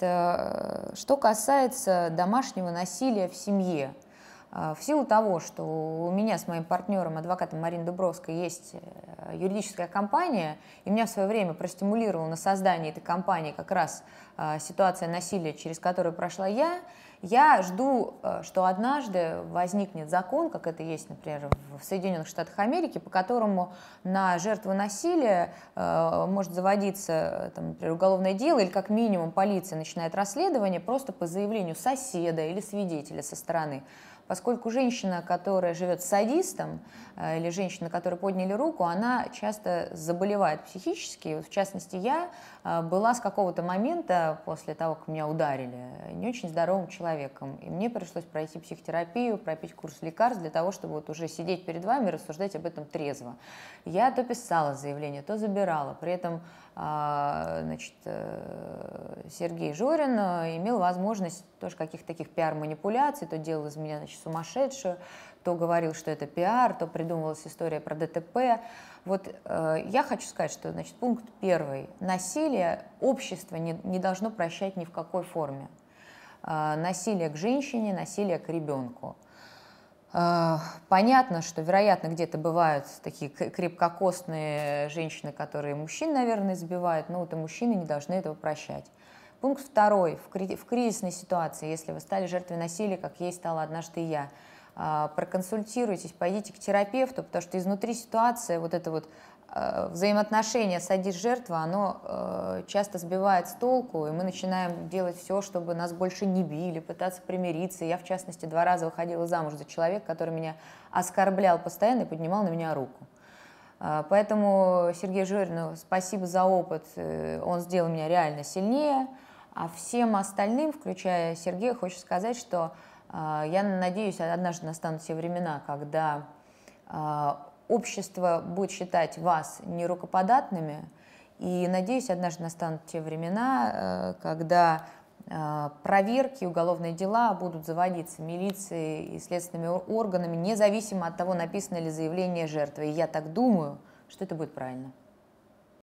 Э, что касается домашнего насилия в семье, э, в силу того, что у меня с моим партнером, адвокатом Мариной Дубровской, есть э, юридическая компания, и меня в свое время простимулировала на создание этой компании как раз ситуация насилия, через которую прошла я, я жду, э, что однажды возникнет закон, как это есть, например, в Соединенных Штатах Америки, по которому на жертвы насилия э, может заводиться, э, там, например, уголовное дело, или как минимум полиция начинает расследование просто по заявлению соседа или свидетеля со стороны. Поскольку женщина, которая живет с садистом, или женщина, которая подняли руку, она часто заболевает психически. В частности, я была с какого-то момента, после того, как меня ударили, не очень здоровым человеком человеком. И мне пришлось пройти психотерапию, пропить курс лекарств для того, чтобы вот уже сидеть перед вами и рассуждать об этом трезво. Я то писала заявление, то забирала. При этом а, значит, э, Сергей Жорин э, имел возможность тоже каких-то таких пиар-манипуляций, то делал из меня значит, сумасшедшую, то говорил, что это пиар, то придумывалась история про ДТП. Вот э, я хочу сказать, что значит, пункт первый. Насилие общество не, не должно прощать ни в какой форме. А, насилие к женщине, насилие к ребенку. А, понятно, что, вероятно, где-то бывают такие крепкокостные женщины, которые мужчин, наверное, избивают, но вот и мужчины не должны этого прощать. Пункт второй. В, кризисной ситуации, если вы стали жертвой насилия, как ей стала однажды я, а, проконсультируйтесь, пойдите к терапевту, потому что изнутри ситуация, вот это вот Э, взаимоотношение садись-жертва, оно э, часто сбивает с толку, и мы начинаем делать все, чтобы нас больше не били, пытаться примириться. Я, в частности, два раза выходила замуж за человека, который меня оскорблял постоянно и поднимал на меня руку. Э, поэтому Сергею Жирину спасибо за опыт, он сделал меня реально сильнее. А всем остальным, включая Сергея, хочу сказать, что я надеюсь, однажды настанут те времена, когда общество будет считать вас нерукоподатными, и, надеюсь, однажды настанут те времена, э, когда э, проверки, уголовные дела будут заводиться милицией и следственными органами, независимо от того, написано ли заявление жертвы. И я так думаю, что это будет правильно.